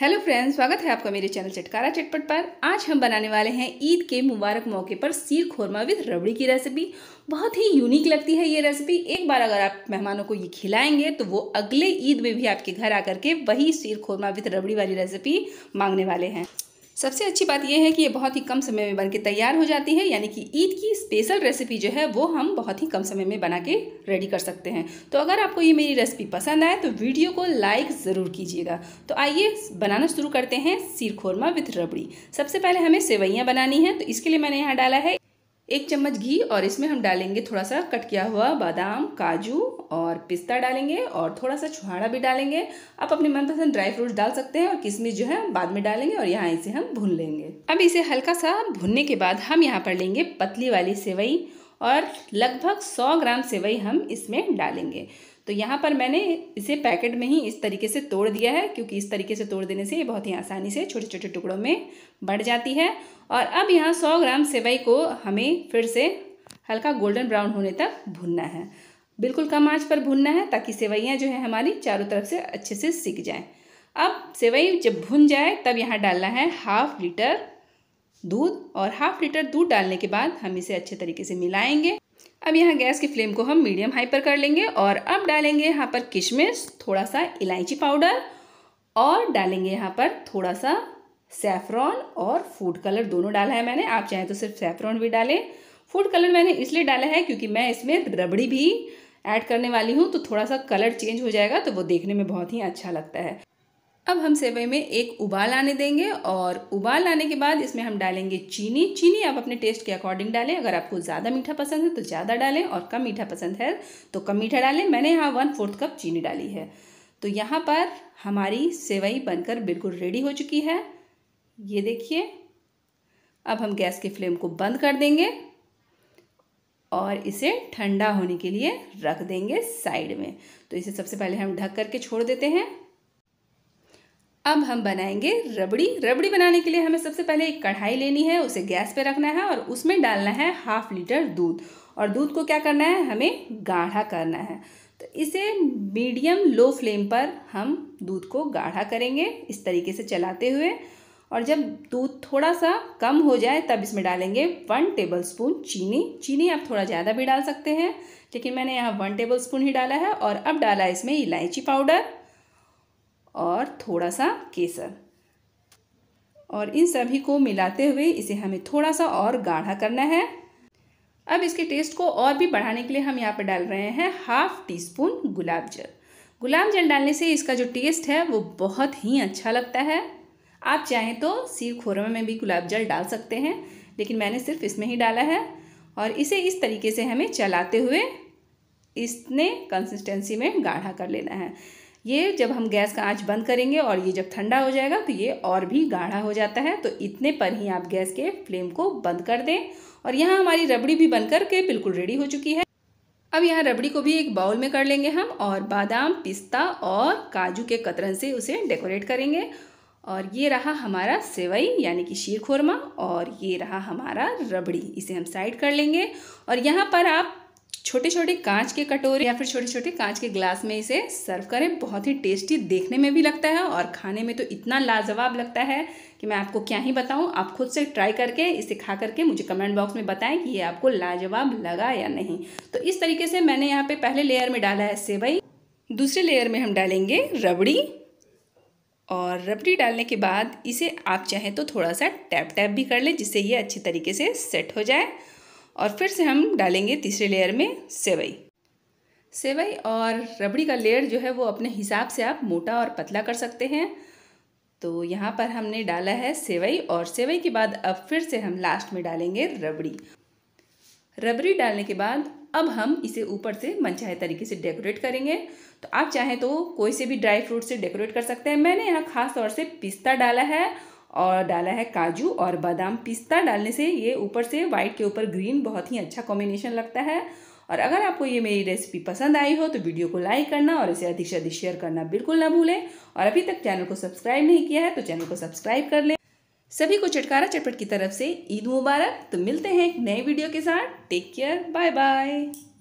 hello friends स्वागत है आपका मेरे चैनल चटकारा चटपट पर आज हम बनाने वाले हैं ईद के मुबारक मौके पर सीर खोरमा विद रबड़ी की रेसिपी बहुत ही यूनिक लगती है ये रेसिपी एक बार अगर आप मेहमानों को ये खिलाएंगे तो वो अगले ईद में भी आपके घर आकर के वही सीर खोरमा विद रबड़ी वाली रेसिपी मांगने वाले हैं सबसे अच्छी बात यह है कि ये बहुत ही कम समय में बन के तैयार हो जाती है यानी कि ईद की स्पेशल रेसिपी जो है वो हम बहुत ही कम समय में बना के रेडी कर सकते हैं तो अगर आपको ये मेरी रेसिपी पसंद आए तो वीडियो को लाइक ज़रूर कीजिएगा तो आइए बनाना शुरू करते हैं सीर खोरमा विथ रबड़ी सबसे पहले हमें सेवैयाँ बनानी है तो इसके लिए मैंने यहाँ डाला है एक चम्मच घी और इसमें हम डालेंगे थोड़ा सा कट किया हुआ बादाम काजू और पिस्ता डालेंगे और थोड़ा सा छुहाड़ा भी डालेंगे आप अपने मनपसंद ड्राई फ्रूट्स डाल सकते हैं और किशमिश जो है बाद में डालेंगे और यहाँ इसे हम भून लेंगे अब इसे हल्का सा भूनने के बाद हम यहाँ पर लेंगे पतली वाली सेवई और लगभग सौ ग्राम सेवई हम इसमें डालेंगे तो यहाँ पर मैंने इसे पैकेट में ही इस तरीके से तोड़ दिया है क्योंकि इस तरीके से तोड़ देने से ये बहुत ही आसानी से छोटे छोटे टुकड़ों में बढ़ जाती है और अब यहाँ सौ ग्राम सेवई को हमें फिर से हल्का गोल्डन ब्राउन होने तक भुनना है बिल्कुल कम आँच पर भुनना है ताकि सेवैयाँ जो है हमारी चारों तरफ से अच्छे से सीख जाएँ अब सेवई जब भुन जाए तब यहाँ डालना है हाफ लीटर दूध और हाफ लीटर दूध डालने के बाद हम इसे अच्छे तरीके से मिलाएंगे अब यहाँ गैस की फ्लेम को हम मीडियम हाई पर कर लेंगे और अब डालेंगे यहाँ पर किशमिश थोड़ा सा इलायची पाउडर और डालेंगे यहाँ पर थोड़ा सा सेफ्रॉन और फूड कलर दोनों डाला है मैंने आप चाहें तो सिर्फ सेफ्रॉन भी डालें फूड कलर मैंने इसलिए डाला है क्योंकि मैं इसमें रबड़ी भी ऐड करने वाली हूँ तो थोड़ा सा कलर चेंज हो जाएगा तो वो देखने में बहुत ही अच्छा लगता है अब हम सेवई में एक उबाल आने देंगे और उबाल आने के बाद इसमें हम डालेंगे चीनी चीनी आप अपने टेस्ट के अकॉर्डिंग डालें अगर आपको ज़्यादा मीठा पसंद है तो ज़्यादा डालें और कम मीठा पसंद है तो कम मीठा डालें मैंने यहाँ वन फोर्थ कप चीनी डाली है तो यहाँ पर हमारी सेवई बनकर बिल्कुल रेडी हो चुकी है ये देखिए अब हम गैस के फ्लेम को बंद कर देंगे और इसे ठंडा होने के लिए रख देंगे साइड में तो इसे सबसे पहले हम ढक करके छोड़ देते हैं अब हम बनाएंगे रबड़ी रबड़ी बनाने के लिए हमें सबसे पहले एक कढ़ाई लेनी है उसे गैस पे रखना है और उसमें डालना है हाफ लीटर दूध और दूध को क्या करना है हमें गाढ़ा करना है तो इसे मीडियम लो फ्लेम पर हम दूध को गाढ़ा करेंगे इस तरीके से चलाते हुए और जब दूध थोड़ा सा कम हो जाए तब इसमें डालेंगे वन टेबल स्पून चीनी चीनी आप थोड़ा ज़्यादा भी डाल सकते हैं लेकिन मैंने यहाँ वन टेबल स्पून ही डाला है और अब डाला है इसमें इलायची पाउडर और थोड़ा सा केसर और इन सभी को मिलाते हुए इसे हमें थोड़ा सा और गाढ़ा करना है अब इसके टेस्ट को और भी बढ़ाने के लिए हम यहाँ पर डाल रहे हैं हाफ टी स्पून गुलाब जल गुलाब जल डालने से इसका जो टेस्ट है वो बहुत ही अच्छा लगता है आप चाहें तो सीर खोरमा में भी गुलाब जल डाल सकते हैं लेकिन मैंने सिर्फ इसमें ही डाला है और इसे इस तरीके से हमें चलाते हुए इसने कंसिस्टेंसी में गाढ़ा कर लेना है ये जब हम गैस का आँच बंद करेंगे और ये जब ठंडा हो जाएगा तो ये और भी गाढ़ा हो जाता है तो इतने पर ही आप गैस के फ्लेम को बंद कर दें और यहाँ हमारी रबड़ी भी बन करके बिल्कुल रेडी हो चुकी है अब यहाँ रबड़ी को भी एक बाउल में कर लेंगे हम और बादाम पिस्ता और काजू के कतरन से उसे डेकोरेट करेंगे और ये रहा हमारा सेवई यानी कि शीर खोरमा और ये रहा हमारा रबड़ी इसे हम साइड कर लेंगे और यहाँ पर आप छोटे छोटे कांच के कटोरे या फिर छोटे छोटे कांच के ग्लास में इसे सर्व करें बहुत ही टेस्टी देखने में भी लगता है और खाने में तो इतना लाजवाब लगता है कि मैं आपको क्या ही बताऊं आप खुद से ट्राई करके इसे खा करके मुझे कमेंट बॉक्स में बताएं कि ये आपको लाजवाब लगा या नहीं तो इस तरीके से मैंने यहाँ पे पहले लेयर में डाला है सेवई दूसरे लेयर में हम डालेंगे रबड़ी और रबड़ी डालने के बाद इसे आप चाहें तो थोड़ा सा टैप टैप भी कर लें जिससे ये अच्छे तरीके से सेट हो जाए और फिर से हम डालेंगे तीसरे लेयर में सेवई सेवई और रबड़ी का लेयर जो है वो अपने हिसाब से आप मोटा और पतला कर सकते हैं तो यहाँ पर हमने डाला है सेवई और सेवई के बाद अब फिर से हम लास्ट में डालेंगे रबड़ी रबड़ी डालने के बाद अब हम इसे ऊपर से मनचाहे तरीके से डेकोरेट करेंगे तो आप चाहें तो कोई से भी ड्राई फ्रूट से डेकोरेट कर सकते हैं मैंने यहाँ खास तौर से पिस्ता डाला है और डाला है काजू और बादाम पिस्ता डालने से ये ऊपर से वाइट के ऊपर ग्रीन बहुत ही अच्छा कॉम्बिनेशन लगता है और अगर आपको ये मेरी रेसिपी पसंद आई हो तो वीडियो को लाइक करना और इसे अधिक से अधिक शेयर करना बिल्कुल ना भूलें और अभी तक चैनल को सब्सक्राइब नहीं किया है तो चैनल को सब्सक्राइब कर लें सभी को चटकारा चटपट की तरफ से ईद मुबारक तो मिलते हैं एक नए वीडियो के साथ टेक केयर बाय बाय